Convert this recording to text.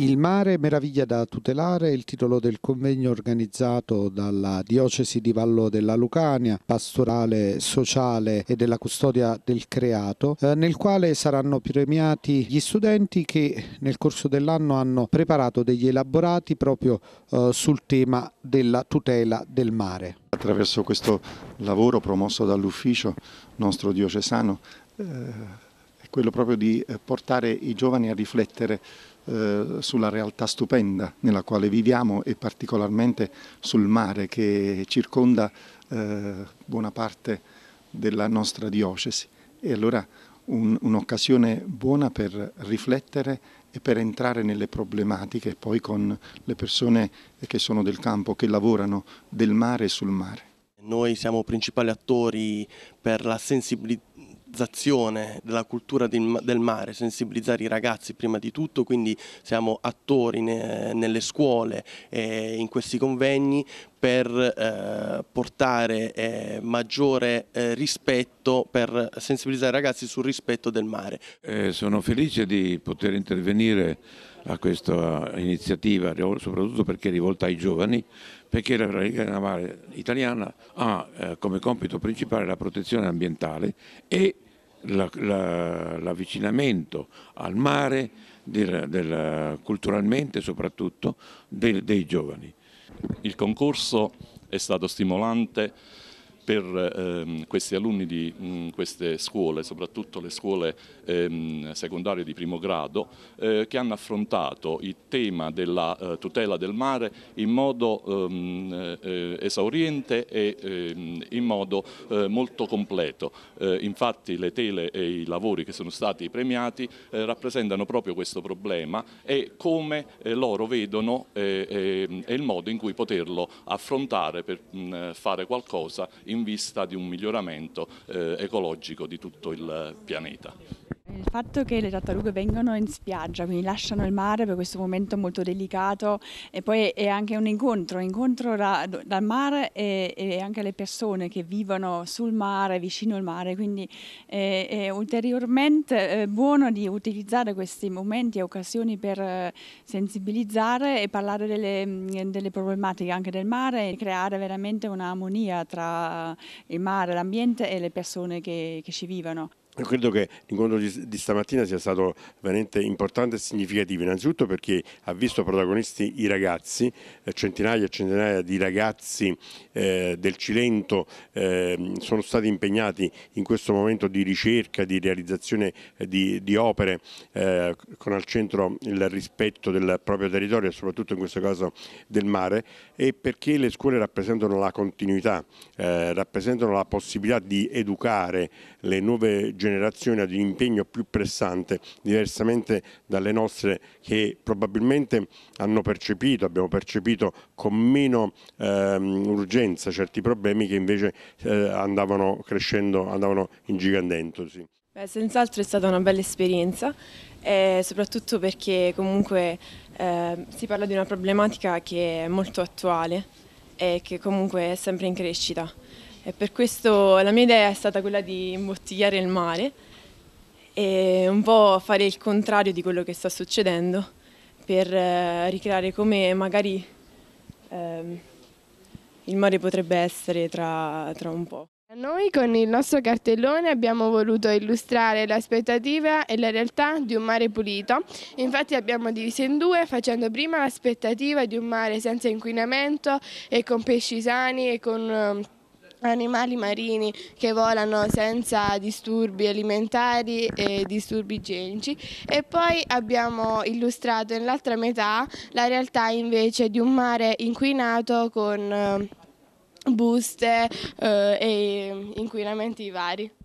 Il mare meraviglia da tutelare è il titolo del convegno organizzato dalla Diocesi di Vallo della Lucania, pastorale, sociale e della custodia del creato, eh, nel quale saranno premiati gli studenti che nel corso dell'anno hanno preparato degli elaborati proprio eh, sul tema della tutela del mare. Attraverso questo lavoro promosso dall'ufficio nostro diocesano eh quello proprio di eh, portare i giovani a riflettere eh, sulla realtà stupenda nella quale viviamo e particolarmente sul mare che circonda eh, buona parte della nostra diocesi. E allora un'occasione buona per riflettere e per entrare nelle problematiche poi con le persone che sono del campo, che lavorano del mare e sul mare. Noi siamo principali attori per la sensibilità valorizzazione della cultura del mare, sensibilizzare i ragazzi prima di tutto, quindi siamo attori nelle scuole e in questi convegni per eh, portare eh, maggiore eh, rispetto, per sensibilizzare i ragazzi sul rispetto del mare. sono felice di poter intervenire a questa iniziativa, soprattutto perché è rivolta ai giovani, perché la Rega Navale Italiana ha eh, come compito principale la protezione ambientale e l'avvicinamento la, la, al mare del, del, culturalmente soprattutto del, dei giovani. Il concorso è stato stimolante per ehm, questi alunni di mh, mm, queste scuole, soprattutto le scuole ehm, secondarie di primo grado, eh, che hanno affrontato il tema della eh, tutela del mare in modo ehm, eh, esauriente e ehm, in modo eh, molto completo. Eh, infatti le tele e i lavori che sono stati premiati eh, rappresentano proprio questo problema e come loro vedono ehm, e il modo in cui poterlo affrontare per mh, mm, fare qualcosa in in vista di un miglioramento eh, ecologico di tutto il pianeta. Il fatto che le tartarughe vengano in spiaggia, quindi lasciano il mare per questo momento molto delicato e poi è anche un incontro, incontro da, dal mare e, e, anche le persone che vivono sul mare, vicino al mare, quindi è, è ulteriormente eh, buono di utilizzare questi momenti e occasioni per eh, sensibilizzare e parlare delle, mm, delle problematiche anche del mare e creare veramente un'armonia tra il mare, l'ambiente e le persone che, che ci vivono. Io credo che l'incontro di, stamattina sia stato veramente importante e significativo, innanzitutto perché ha visto protagonisti i ragazzi, eh, centinaia e centinaia di ragazzi eh, del Cilento eh, sono stati impegnati in questo momento di ricerca, di realizzazione eh, di, di opere eh, con al centro il rispetto del proprio territorio e soprattutto in questo caso del mare e perché le scuole rappresentano la continuità, eh, rappresentano la possibilità di educare le nuove generazioni generazioni ad un impegno più pressante, diversamente dalle nostre che probabilmente hanno percepito, abbiamo percepito con meno ehm, urgenza certi problemi che invece eh, andavano crescendo, andavano ingigandendosi. Senz'altro è stata una bella esperienza, eh, soprattutto perché comunque eh, si parla di una problematica che è molto attuale e che comunque è sempre in crescita e per questo la mia idea è stata quella di imbottigliare il mare e un po' fare il contrario di quello che sta succedendo per eh, ricreare come magari eh, il mare potrebbe essere tra, tra un po'. Noi con il nostro cartellone abbiamo voluto illustrare l'aspettativa e la realtà di un mare pulito, infatti abbiamo diviso in due facendo prima l'aspettativa di un mare senza inquinamento e con pesci sani e con ehm, animali marini che volano senza disturbi alimentari e disturbi igienici e poi abbiamo illustrato nell'altra metà la realtà invece di un mare inquinato con eh, buste eh, e inquinamenti vari.